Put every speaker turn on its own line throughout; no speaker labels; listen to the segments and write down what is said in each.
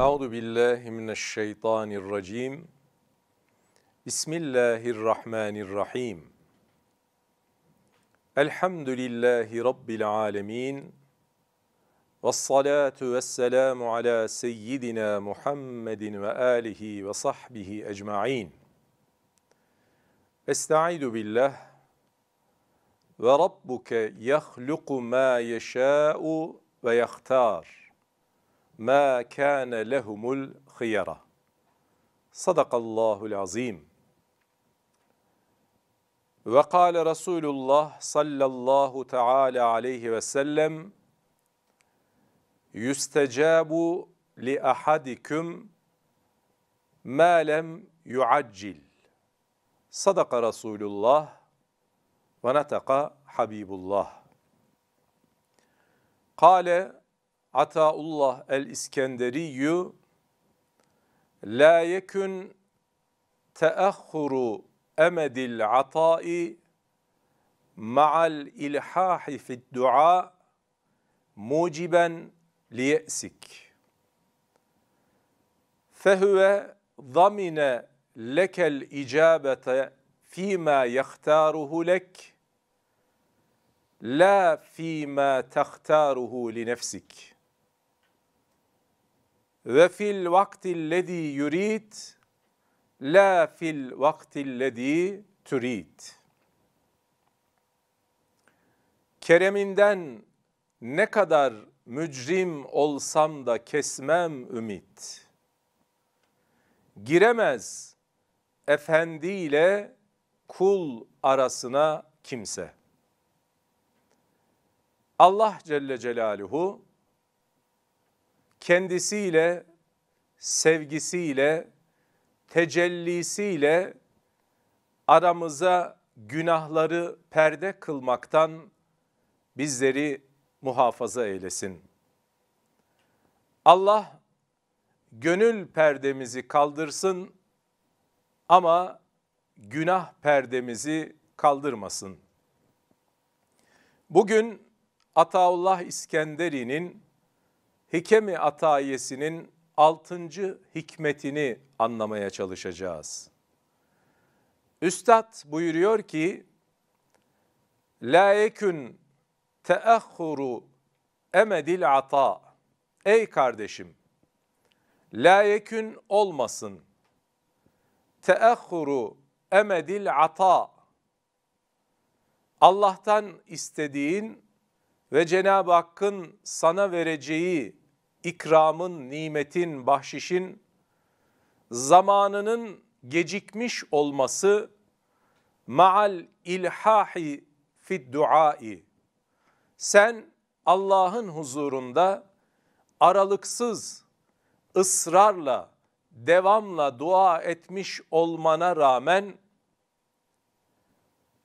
أعوذ بالله من الشيطان الرجيم بسم الله الرحمن الرحيم الحمد لله رب العالمين والصلاة والسلام على سيدنا محمد وآله وصحبه أجمعين أستعيد بالله وربك يخلق ما يشاء ويختار مَا كَانَ لَهُمُ الْخِيَرَةِ Sadakallahu azim. Ve kâle Resulullah sallallahu teâlâ aleyhi ve sellem Yüstecabu li ahadikum ma lem yuaccil. Sadaka Resulullah ve nataka Habibullah. Kale Ataullah el-İskenderiyyu La yekun teahhuru emedil atai ma'al ilhahi fid dua muciben liye'sik fehüve zamine lekel icabete fîmâ yehtaruhu lek la fîmâ tehtaruhu li nefsik.'' ve fil vaktillezî yurid la fil vaktillezî türid. Kereminden ne kadar mücrim olsam da kesmem ümit. Giremez efendi ile kul arasına kimse. Allah Celle Celaluhu kendisiyle, sevgisiyle, tecellisiyle aramıza günahları perde kılmaktan bizleri muhafaza eylesin. Allah gönül perdemizi kaldırsın ama günah perdemizi kaldırmasın. Bugün Ataullah İskenderi'nin Hikemi Ataiyesi'nin 6. hikmetini anlamaya çalışacağız. Üstad buyuruyor ki, La yekün teahhuru emedil ata. Ey kardeşim, la yekün olmasın. Teahhuru emedil ata. Allah'tan istediğin ve Cenab-ı Hakk'ın sana vereceği ikramın, nimetin, bahşişin zamanının gecikmiş olması maal ilhahi fid duai. Sen Allah'ın huzurunda aralıksız ısrarla, devamla dua etmiş olmana rağmen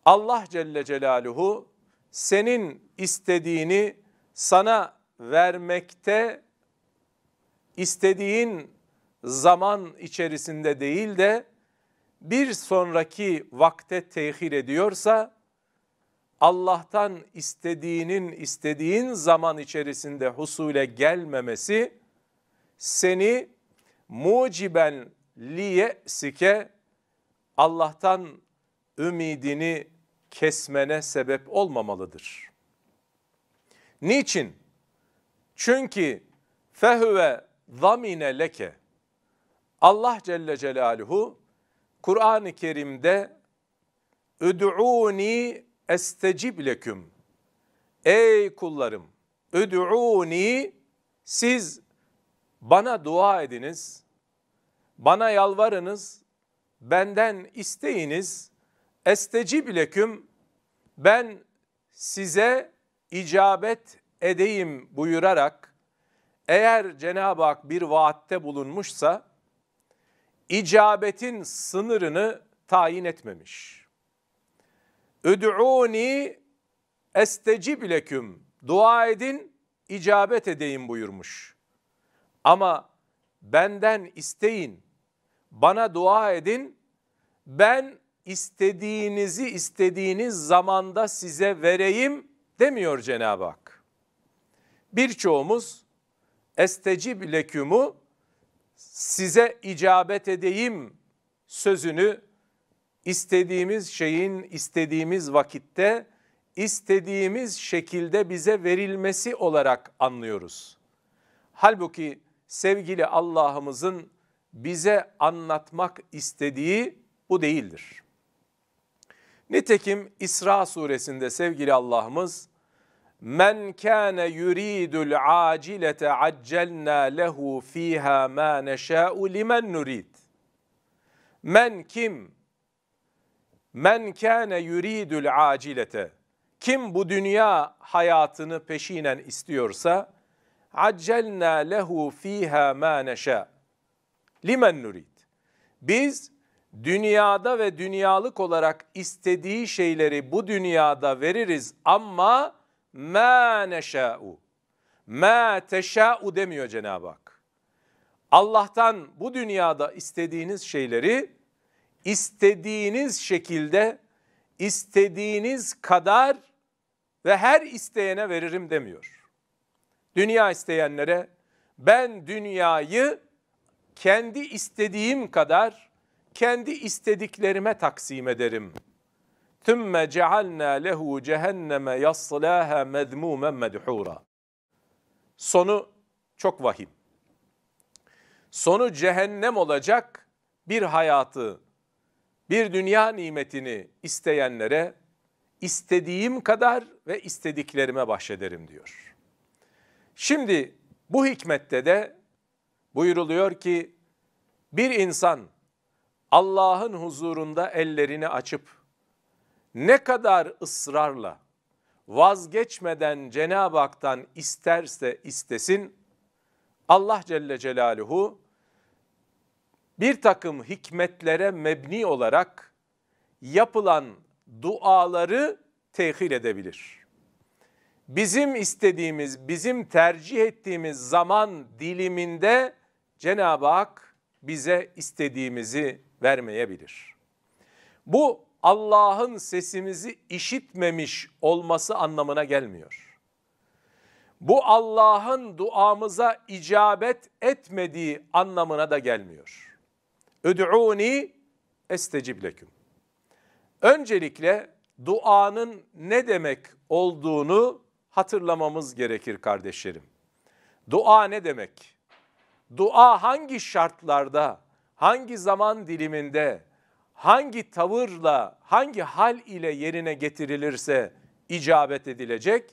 Allah Celle Celaluhu senin istediğini sana vermekte istediğin zaman içerisinde değil de bir sonraki vakte tehir ediyorsa Allah'tan istediğinin istediğin zaman içerisinde husule gelmemesi seni muciben liye sike Allah'tan ümidini kesmene sebep olmamalıdır. Niçin? Çünkü fehüve zamine leke. Allah Celle Celaluhu Kur'an-ı Kerim'de Üd'uni estecib leküm. Ey kullarım, üd'uni siz bana dua ediniz, bana yalvarınız, benden isteyiniz. Estecib leküm ben size icabet edeyim buyurarak eğer Cenab-ı Hak bir vaatte bulunmuşsa icabetin sınırını tayin etmemiş. Üd'uni estecib leküm. Dua edin, icabet edeyim buyurmuş. Ama benden isteyin, bana dua edin, ben istediğinizi istediğiniz zamanda size vereyim demiyor Cenab-ı Hak. Birçoğumuz estecib lekümü size icabet edeyim sözünü istediğimiz şeyin istediğimiz vakitte istediğimiz şekilde bize verilmesi olarak anlıyoruz. Halbuki sevgili Allah'ımızın bize anlatmak istediği bu değildir. Nitekim İsra suresinde sevgili Allah'ımız Men kana yuridul acilete accelna lehu fiha ma neşâ'u limen nurid. Men kim? Men kana yuridul acilete. Kim bu dünya hayatını peşinen istiyorsa accelna lehu fiha ma neşâ. Limen nurid. Biz dünyada ve dünyalık olarak istediği şeyleri bu dünyada veririz ama ma neşâ'u. Ma teşâ'u demiyor Cenab-ı Hak. Allah'tan bu dünyada istediğiniz şeyleri istediğiniz şekilde istediğiniz kadar ve her isteyene veririm demiyor. Dünya isteyenlere ben dünyayı kendi istediğim kadar kendi istediklerime taksim ederim Tümme cealna lehu cehenneme yaslâhe mezmûmen medhûra. Sonu çok vahim. Sonu cehennem olacak bir hayatı, bir dünya nimetini isteyenlere istediğim kadar ve istediklerime bahşederim diyor. Şimdi bu hikmette de buyuruluyor ki bir insan Allah'ın huzurunda ellerini açıp ne kadar ısrarla vazgeçmeden Cenab-ı Hak'tan isterse istesin Allah Celle Celaluhu bir takım hikmetlere mebni olarak yapılan duaları tehir edebilir. Bizim istediğimiz, bizim tercih ettiğimiz zaman diliminde Cenab-ı Hak bize istediğimizi vermeyebilir. Bu Allah'ın sesimizi işitmemiş olması anlamına gelmiyor. Bu Allah'ın duamıza icabet etmediği anlamına da gelmiyor. Öd'uni estecib leküm. Öncelikle duanın ne demek olduğunu hatırlamamız gerekir kardeşlerim. Dua ne demek? Dua hangi şartlarda, hangi zaman diliminde, hangi tavırla, hangi hal ile yerine getirilirse icabet edilecek.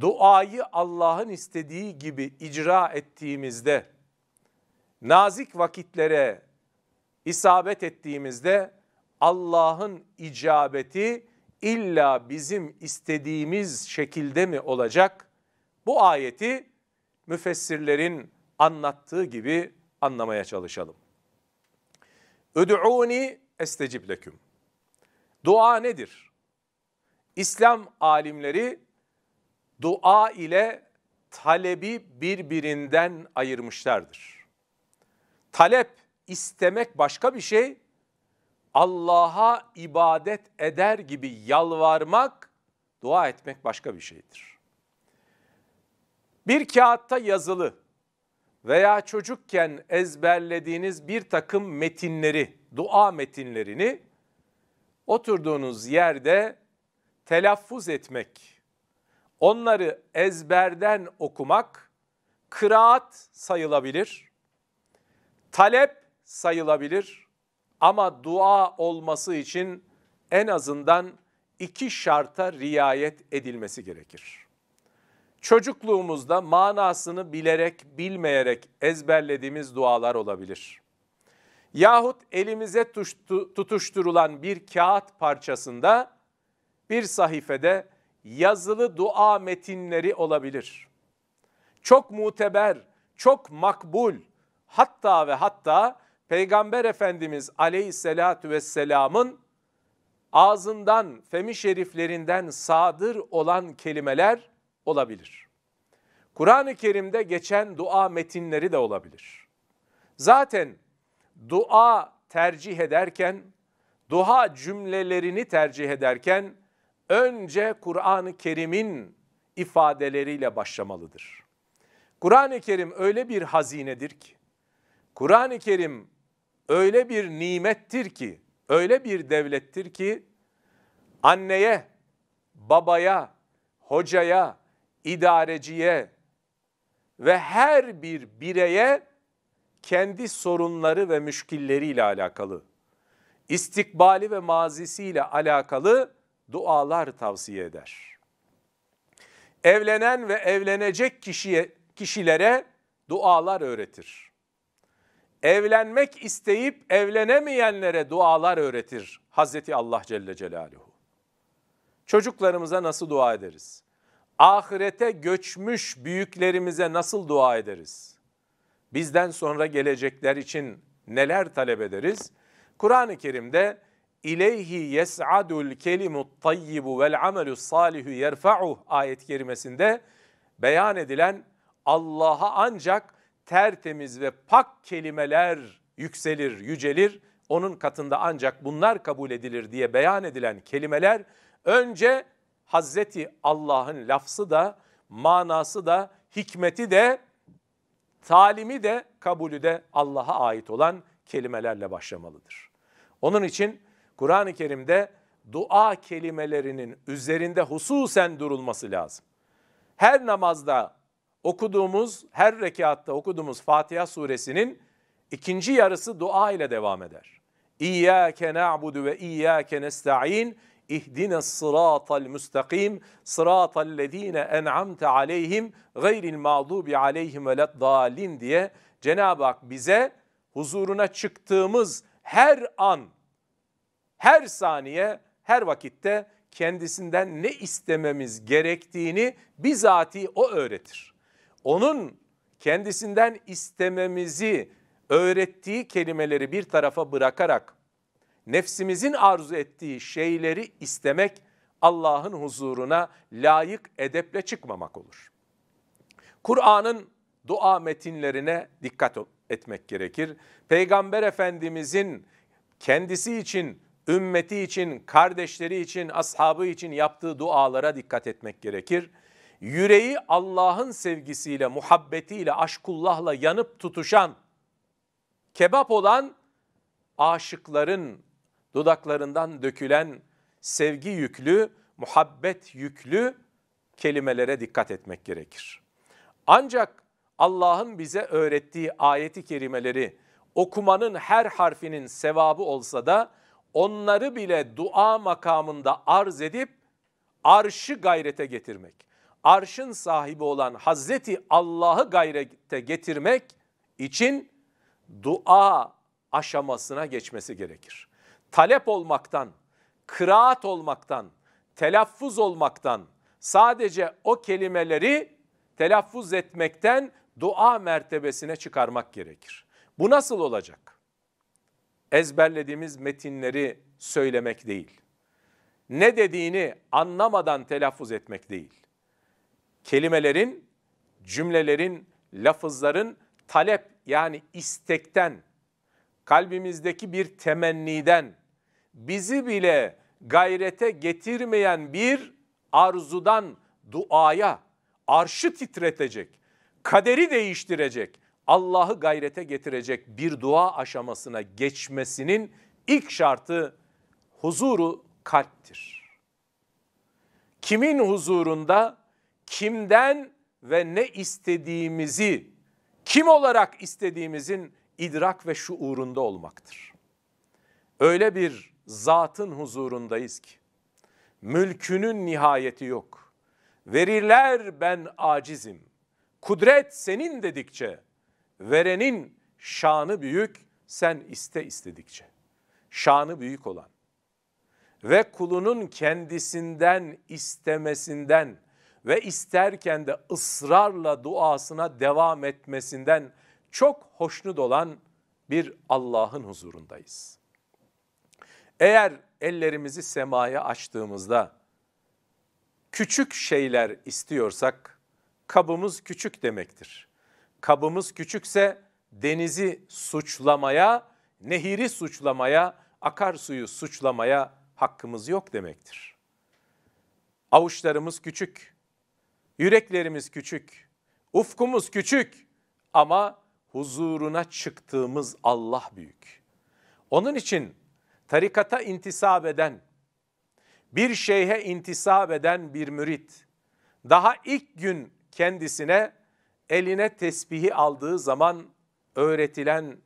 Duayı Allah'ın istediği gibi icra ettiğimizde, nazik vakitlere isabet ettiğimizde Allah'ın icabeti illa bizim istediğimiz şekilde mi olacak? Bu ayeti müfessirlerin anlattığı gibi anlamaya çalışalım. Öd'uni estecib leküm. Dua nedir? İslam alimleri dua ile talebi birbirinden ayırmışlardır. Talep, istemek başka bir şey, Allah'a ibadet eder gibi yalvarmak, dua etmek başka bir şeydir. Bir kağıtta yazılı veya çocukken ezberlediğiniz bir takım metinleri, dua metinlerini oturduğunuz yerde telaffuz etmek, onları ezberden okumak kıraat sayılabilir, talep sayılabilir ama dua olması için en azından iki şarta riayet edilmesi gerekir çocukluğumuzda manasını bilerek, bilmeyerek ezberlediğimiz dualar olabilir. Yahut elimize tuştu, tutuşturulan bir kağıt parçasında bir sayfede yazılı dua metinleri olabilir. Çok muteber, çok makbul, hatta ve hatta Peygamber Efendimiz Aleyhisselatü Vesselam'ın ağzından, femi şeriflerinden sadır olan kelimeler olabilir. Kur'an-ı Kerim'de geçen dua metinleri de olabilir. Zaten dua tercih ederken, dua cümlelerini tercih ederken önce Kur'an-ı Kerim'in ifadeleriyle başlamalıdır. Kur'an-ı Kerim öyle bir hazinedir ki, Kur'an-ı Kerim öyle bir nimettir ki, öyle bir devlettir ki anneye, babaya, hocaya, idareciye ve her bir bireye kendi sorunları ve müşkilleriyle alakalı, istikbali ve mazisiyle alakalı dualar tavsiye eder. Evlenen ve evlenecek kişiye, kişilere dualar öğretir. Evlenmek isteyip evlenemeyenlere dualar öğretir Hazreti Allah Celle Celaluhu. Çocuklarımıza nasıl dua ederiz? ahirete göçmüş büyüklerimize nasıl dua ederiz? Bizden sonra gelecekler için neler talep ederiz? Kur'an-ı Kerim'de İleyhi yes'adul kelimut tayyibu vel amelus salihu Yerfa'u ayet kerimesinde beyan edilen Allah'a ancak tertemiz ve pak kelimeler yükselir, yücelir. Onun katında ancak bunlar kabul edilir diye beyan edilen kelimeler önce Hazreti Allah'ın lafzı da, manası da, hikmeti de, talimi de, kabulü de Allah'a ait olan kelimelerle başlamalıdır. Onun için Kur'an-ı Kerim'de dua kelimelerinin üzerinde hususen durulması lazım. Her namazda okuduğumuz, her rekatta okuduğumuz Fatiha suresinin ikinci yarısı dua ile devam eder. İyyâke na'budu ve iyyâke nesta'in اِهْدِنَا الصِّرَاطَ الْمُسْتَقِيمِ صِرَاطَ الَّذ۪ينَ اَنْعَمْتَ عَلَيْهِمْ غَيْرِ الْمَعْضُوبِ عَلَيْهِمْ وَلَدْضَالِينَ diye Cenab-ı Hak bize huzuruna çıktığımız her an, her saniye, her vakitte kendisinden ne istememiz gerektiğini bizatihi o öğretir. Onun kendisinden istememizi öğrettiği kelimeleri bir tarafa bırakarak nefsimizin arzu ettiği şeyleri istemek Allah'ın huzuruna layık edeple çıkmamak olur. Kur'an'ın dua metinlerine dikkat etmek gerekir. Peygamber Efendimizin kendisi için, ümmeti için, kardeşleri için, ashabı için yaptığı dualara dikkat etmek gerekir. Yüreği Allah'ın sevgisiyle, muhabbetiyle, aşkullahla yanıp tutuşan, kebap olan aşıkların dudaklarından dökülen sevgi yüklü, muhabbet yüklü kelimelere dikkat etmek gerekir. Ancak Allah'ın bize öğrettiği ayeti kerimeleri okumanın her harfinin sevabı olsa da onları bile dua makamında arz edip arşı gayrete getirmek, arşın sahibi olan Hazreti Allah'ı gayrete getirmek için dua aşamasına geçmesi gerekir talep olmaktan, kıraat olmaktan, telaffuz olmaktan, sadece o kelimeleri telaffuz etmekten dua mertebesine çıkarmak gerekir. Bu nasıl olacak? Ezberlediğimiz metinleri söylemek değil. Ne dediğini anlamadan telaffuz etmek değil. Kelimelerin, cümlelerin, lafızların talep yani istekten, kalbimizdeki bir temenniden, bizi bile gayrete getirmeyen bir arzudan duaya, arşı titretecek, kaderi değiştirecek, Allah'ı gayrete getirecek bir dua aşamasına geçmesinin ilk şartı huzuru kalptir. Kimin huzurunda kimden ve ne istediğimizi kim olarak istediğimizin idrak ve şuurunda olmaktır. Öyle bir zatın huzurundayız ki. Mülkünün nihayeti yok. Verirler ben acizim. Kudret senin dedikçe, verenin şanı büyük, sen iste istedikçe. Şanı büyük olan ve kulunun kendisinden istemesinden ve isterken de ısrarla duasına devam etmesinden çok hoşnut olan bir Allah'ın huzurundayız.'' Eğer ellerimizi semaya açtığımızda küçük şeyler istiyorsak kabımız küçük demektir. Kabımız küçükse denizi suçlamaya, nehiri suçlamaya, akarsuyu suçlamaya hakkımız yok demektir. Avuçlarımız küçük, yüreklerimiz küçük, ufkumuz küçük ama huzuruna çıktığımız Allah büyük. Onun için tarikata intisap eden, bir şeyhe intisap eden bir mürit, daha ilk gün kendisine eline tesbihi aldığı zaman öğretilen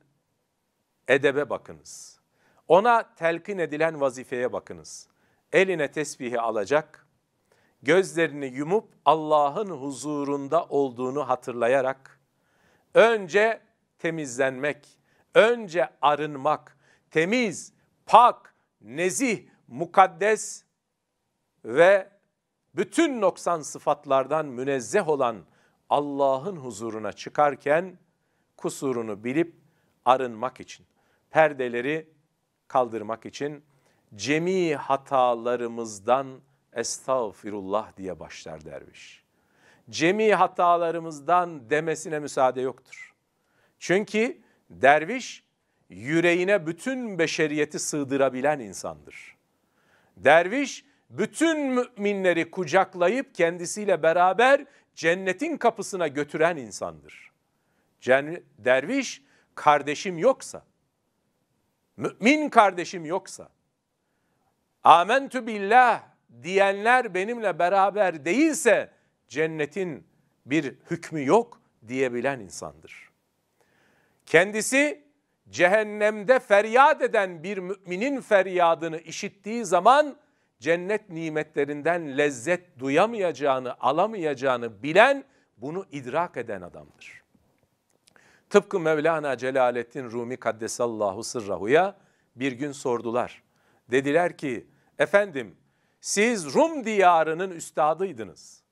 edebe bakınız. Ona telkin edilen vazifeye bakınız. Eline tesbihi alacak, gözlerini yumup Allah'ın huzurunda olduğunu hatırlayarak önce temizlenmek, önce arınmak, temiz, pak, nezih, mukaddes ve bütün noksan sıfatlardan münezzeh olan Allah'ın huzuruna çıkarken kusurunu bilip arınmak için, perdeleri kaldırmak için cemi hatalarımızdan estağfirullah diye başlar derviş. Cemi hatalarımızdan demesine müsaade yoktur. Çünkü derviş yüreğine bütün beşeriyeti sığdırabilen insandır. Derviş bütün müminleri kucaklayıp kendisiyle beraber cennetin kapısına götüren insandır. Derviş kardeşim yoksa, mümin kardeşim yoksa, amentü billah diyenler benimle beraber değilse cennetin bir hükmü yok diyebilen insandır. Kendisi cehennemde feryat eden bir müminin feryadını işittiği zaman cennet nimetlerinden lezzet duyamayacağını, alamayacağını bilen, bunu idrak eden adamdır. Tıpkı Mevlana Celaleddin Rumi Kaddesallahu sırrahuya bir gün sordular. Dediler ki, efendim siz Rum diyarının üstadıydınız.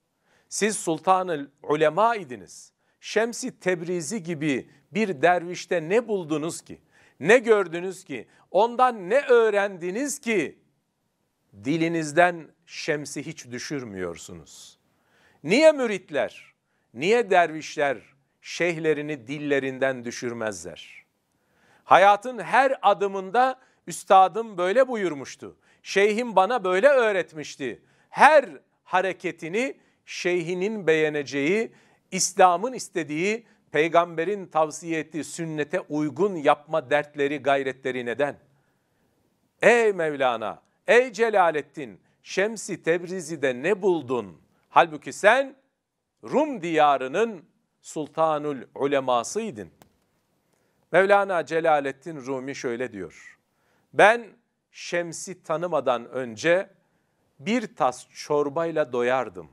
Siz sultanı ulema idiniz. Şemsi Tebrizi gibi bir dervişte ne buldunuz ki? Ne gördünüz ki? Ondan ne öğrendiniz ki? Dilinizden şemsi hiç düşürmüyorsunuz. Niye müritler, niye dervişler şeyhlerini dillerinden düşürmezler? Hayatın her adımında üstadım böyle buyurmuştu. Şeyhim bana böyle öğretmişti. Her hareketini şeyhinin beğeneceği, İslam'ın istediği peygamberin tavsiye ettiği sünnete uygun yapma dertleri, gayretleri neden? Ey Mevlana, ey Celaleddin, Şemsi Tebrizi'de ne buldun? Halbuki sen Rum diyarının sultanul ulemasıydın. Mevlana Celaleddin Rumi şöyle diyor. Ben Şems'i tanımadan önce bir tas çorbayla doyardım.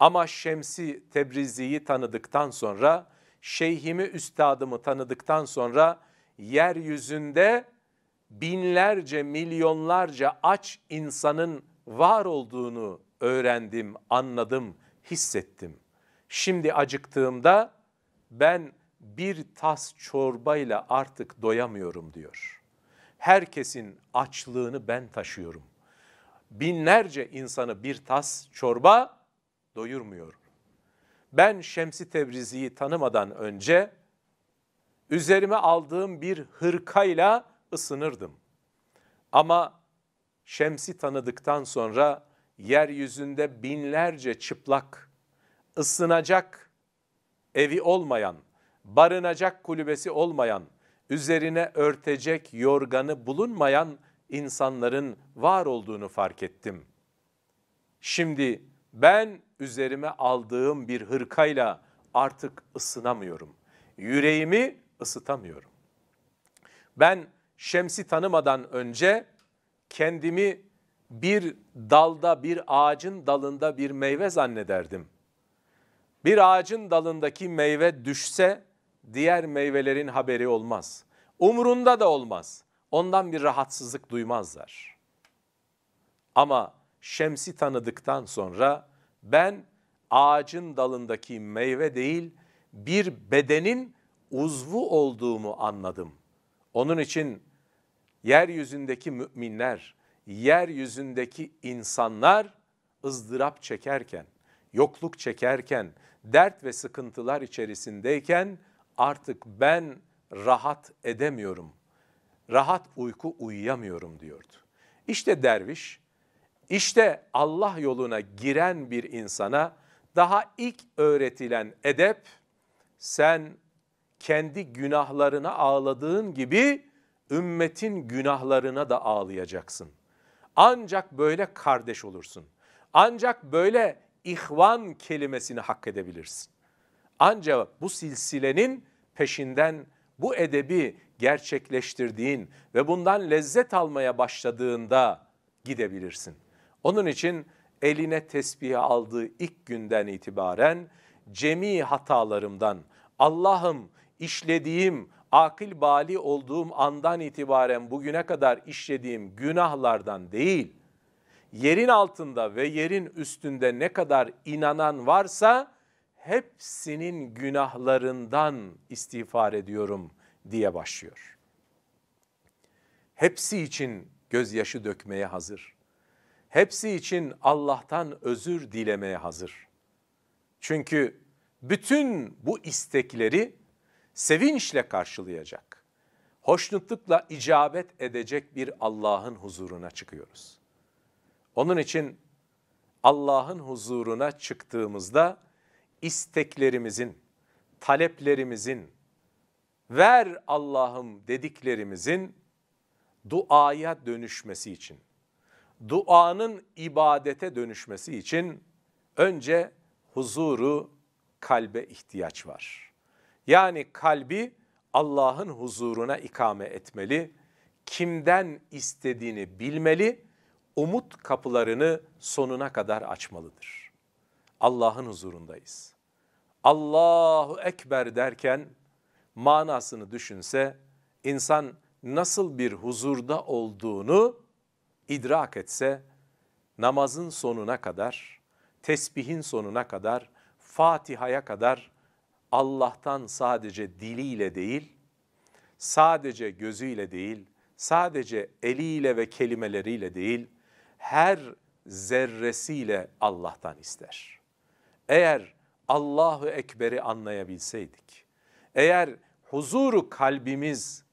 Ama Şemsi Tebrizi'yi tanıdıktan sonra, şeyhimi, üstadımı tanıdıktan sonra yeryüzünde binlerce, milyonlarca aç insanın var olduğunu öğrendim, anladım, hissettim. Şimdi acıktığımda ben bir tas çorbayla artık doyamıyorum diyor. Herkesin açlığını ben taşıyorum. Binlerce insanı bir tas çorba doyurmuyor. Ben Şemsi Tebrizi'yi tanımadan önce üzerime aldığım bir hırkayla ısınırdım. Ama Şemsi tanıdıktan sonra yeryüzünde binlerce çıplak, ısınacak evi olmayan, barınacak kulübesi olmayan, üzerine örtecek yorganı bulunmayan insanların var olduğunu fark ettim. Şimdi ben üzerime aldığım bir hırkayla artık ısınamıyorum. Yüreğimi ısıtamıyorum. Ben şemsi tanımadan önce kendimi bir dalda, bir ağacın dalında bir meyve zannederdim. Bir ağacın dalındaki meyve düşse diğer meyvelerin haberi olmaz. Umrunda da olmaz. Ondan bir rahatsızlık duymazlar. Ama Şems'i tanıdıktan sonra ben ağacın dalındaki meyve değil bir bedenin uzvu olduğumu anladım. Onun için yeryüzündeki müminler, yeryüzündeki insanlar ızdırap çekerken, yokluk çekerken, dert ve sıkıntılar içerisindeyken artık ben rahat edemiyorum. Rahat uyku uyuyamıyorum diyordu. İşte derviş işte Allah yoluna giren bir insana daha ilk öğretilen edep sen kendi günahlarına ağladığın gibi ümmetin günahlarına da ağlayacaksın. Ancak böyle kardeş olursun. Ancak böyle ihvan kelimesini hak edebilirsin. Ancak bu silsilenin peşinden bu edebi gerçekleştirdiğin ve bundan lezzet almaya başladığında gidebilirsin.'' Onun için eline tesbihi aldığı ilk günden itibaren cemi hatalarımdan Allah'ım işlediğim akil bali olduğum andan itibaren bugüne kadar işlediğim günahlardan değil, yerin altında ve yerin üstünde ne kadar inanan varsa hepsinin günahlarından istiğfar ediyorum diye başlıyor. Hepsi için gözyaşı dökmeye hazır hepsi için Allah'tan özür dilemeye hazır. Çünkü bütün bu istekleri sevinçle karşılayacak, hoşnutlukla icabet edecek bir Allah'ın huzuruna çıkıyoruz. Onun için Allah'ın huzuruna çıktığımızda isteklerimizin, taleplerimizin, ver Allah'ım dediklerimizin duaya dönüşmesi için duanın ibadete dönüşmesi için önce huzuru kalbe ihtiyaç var. Yani kalbi Allah'ın huzuruna ikame etmeli, kimden istediğini bilmeli, umut kapılarını sonuna kadar açmalıdır. Allah'ın huzurundayız. Allahu Ekber derken manasını düşünse insan nasıl bir huzurda olduğunu idrak etse namazın sonuna kadar, tesbihin sonuna kadar, Fatiha'ya kadar Allah'tan sadece diliyle değil, sadece gözüyle değil, sadece eliyle ve kelimeleriyle değil, her zerresiyle Allah'tan ister. Eğer Allahu Ekber'i anlayabilseydik, eğer huzuru kalbimiz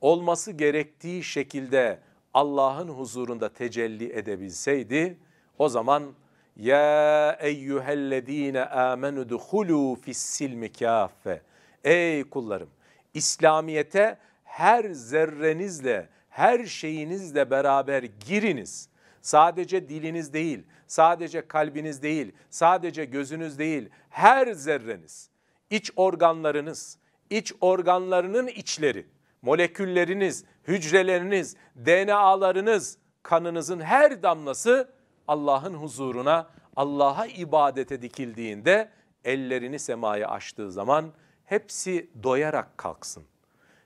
olması gerektiği şekilde Allah'ın huzurunda tecelli edebilseydi o zaman ya eyyühellezine amenu duhulu fissilmi kaffe. Ey kullarım İslamiyete her zerrenizle her şeyinizle beraber giriniz. Sadece diliniz değil, sadece kalbiniz değil, sadece gözünüz değil, her zerreniz, iç organlarınız, iç organlarının içleri, molekülleriniz, hücreleriniz, DNA'larınız, kanınızın her damlası Allah'ın huzuruna, Allah'a ibadete dikildiğinde ellerini semaya açtığı zaman hepsi doyarak kalksın.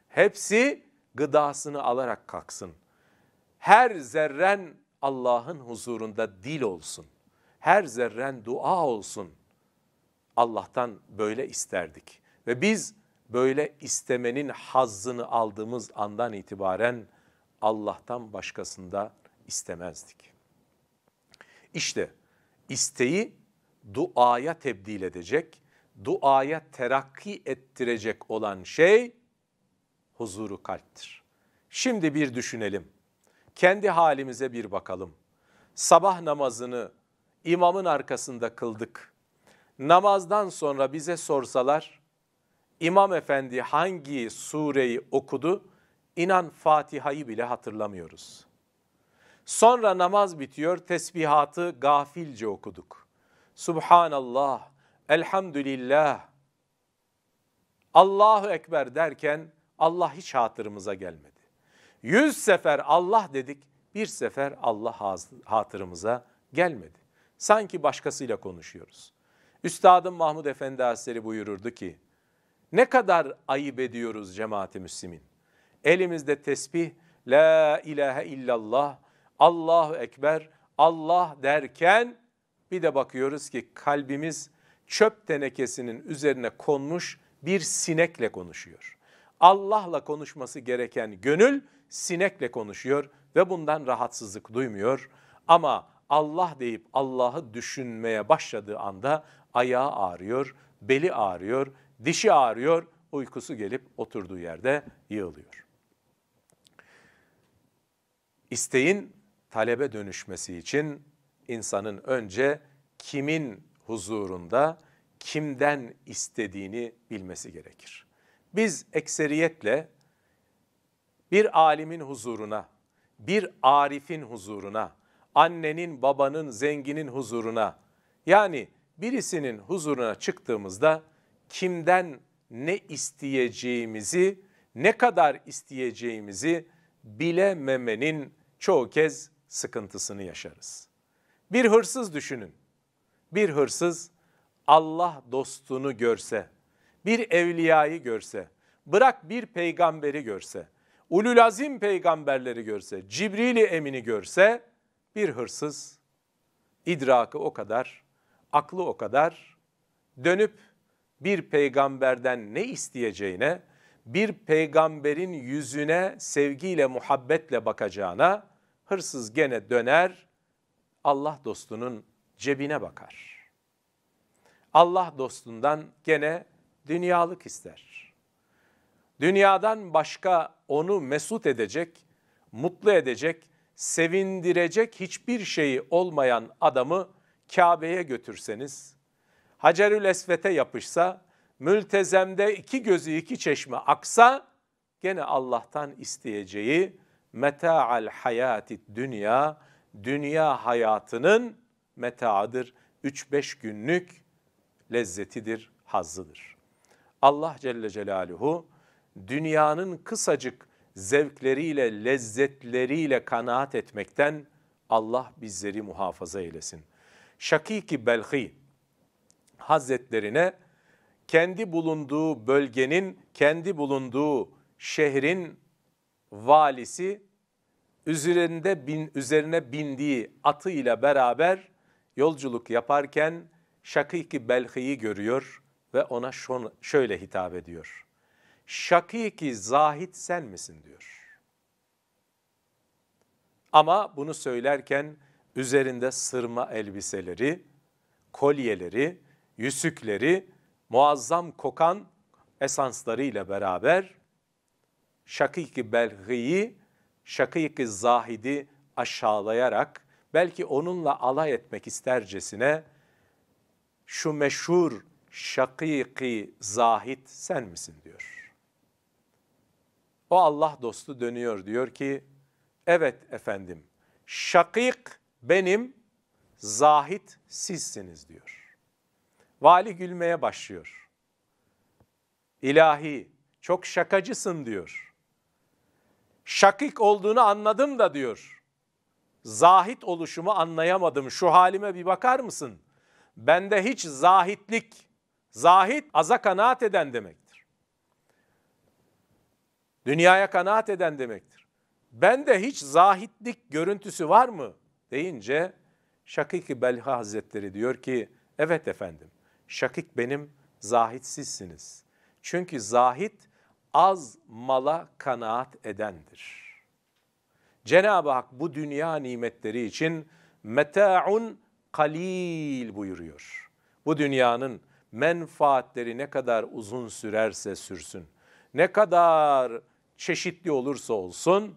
Hepsi gıdasını alarak kalksın. Her zerren Allah'ın huzurunda dil olsun. Her zerren dua olsun. Allah'tan böyle isterdik. Ve biz böyle istemenin hazzını aldığımız andan itibaren Allah'tan başkasında istemezdik. İşte isteği duaya tebdil edecek, duaya terakki ettirecek olan şey huzuru kalptir. Şimdi bir düşünelim. Kendi halimize bir bakalım. Sabah namazını imamın arkasında kıldık. Namazdan sonra bize sorsalar İmam Efendi hangi sureyi okudu? İnan Fatiha'yı bile hatırlamıyoruz. Sonra namaz bitiyor, tesbihatı gafilce okuduk. Subhanallah, elhamdülillah, Allahu Ekber derken Allah hiç hatırımıza gelmedi. Yüz sefer Allah dedik, bir sefer Allah hatırımıza gelmedi. Sanki başkasıyla konuşuyoruz. Üstadım Mahmud Efendi Hazretleri buyururdu ki, ne kadar ayıp ediyoruz cemaati Müslim'in? Elimizde tesbih, La ilahe illallah, Allahu Ekber, Allah derken bir de bakıyoruz ki kalbimiz çöp tenekesinin üzerine konmuş bir sinekle konuşuyor. Allah'la konuşması gereken gönül sinekle konuşuyor ve bundan rahatsızlık duymuyor. Ama Allah deyip Allah'ı düşünmeye başladığı anda ayağı ağrıyor, beli ağrıyor, dişi ağrıyor, uykusu gelip oturduğu yerde yığılıyor. İsteğin talebe dönüşmesi için insanın önce kimin huzurunda kimden istediğini bilmesi gerekir. Biz ekseriyetle bir alimin huzuruna, bir arifin huzuruna, annenin, babanın, zenginin huzuruna yani birisinin huzuruna çıktığımızda kimden ne isteyeceğimizi, ne kadar isteyeceğimizi bilememenin çoğu kez sıkıntısını yaşarız. Bir hırsız düşünün. Bir hırsız Allah dostunu görse, bir evliyayı görse, bırak bir peygamberi görse, ululazim peygamberleri görse, Cibril-i Emin'i görse bir hırsız idraki o kadar, aklı o kadar dönüp bir peygamberden ne isteyeceğine, bir peygamberin yüzüne sevgiyle, muhabbetle bakacağına hırsız gene döner Allah dostunun cebine bakar. Allah dostundan gene dünyalık ister. Dünyadan başka onu mesut edecek, mutlu edecek, sevindirecek hiçbir şeyi olmayan adamı Kabe'ye götürseniz Hacerül Esvet'e yapışsa, mültezemde iki gözü iki çeşme aksa, gene Allah'tan isteyeceği meta'al hayati dünya, dünya hayatının metaadır. 3-5 günlük lezzetidir, hazzıdır. Allah Celle Celaluhu dünyanın kısacık zevkleriyle, lezzetleriyle kanaat etmekten Allah bizleri muhafaza eylesin. Şakiki Belhi Hazretlerine kendi bulunduğu bölgenin, kendi bulunduğu şehrin valisi üzerinde bin, üzerine bindiği atıyla beraber yolculuk yaparken Şakiki Belhi'yi görüyor ve ona şöyle hitap ediyor. Şakiki zahit sen misin diyor. Ama bunu söylerken üzerinde sırma elbiseleri, kolyeleri, yüzükleri muazzam kokan esansları ile beraber Şakik-i Belhi'yi, Şakik-i Zahid'i aşağılayarak belki onunla alay etmek istercesine şu meşhur Şakik-i Zahid sen misin diyor. O Allah dostu dönüyor diyor ki evet efendim Şakik benim, Zahid sizsiniz diyor. Vali gülmeye başlıyor. İlahi çok şakacısın diyor. Şakik olduğunu anladım da diyor. Zahit oluşumu anlayamadım. Şu halime bir bakar mısın? Bende hiç zahitlik, zahit aza kanaat eden demektir. Dünyaya kanaat eden demektir. Bende hiç zahitlik görüntüsü var mı? deyince Şakik-i Belha Hazretleri diyor ki evet efendim Şakik benim, zahitsizsiniz Çünkü zahit az mala kanaat edendir. Cenab-ı Hak bu dünya nimetleri için meta'un kalil buyuruyor. Bu dünyanın menfaatleri ne kadar uzun sürerse sürsün, ne kadar çeşitli olursa olsun,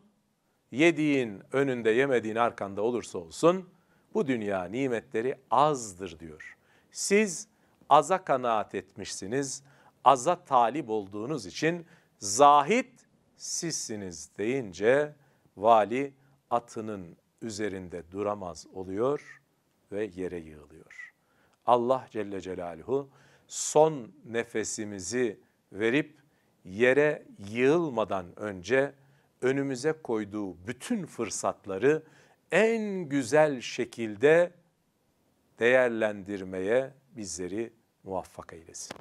yediğin önünde yemediğin arkanda olursa olsun, bu dünya nimetleri azdır diyor. Siz aza kanaat etmişsiniz, aza talip olduğunuz için zahit sizsiniz deyince vali atının üzerinde duramaz oluyor ve yere yığılıyor. Allah Celle Celaluhu son nefesimizi verip yere yığılmadan önce önümüze koyduğu bütün fırsatları en güzel şekilde değerlendirmeye bizleri muvaffak eylesin.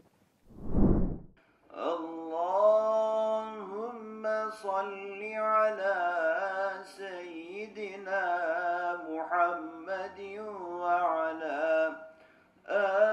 Allahümme salli ala seyyidina Muhammedin ve ala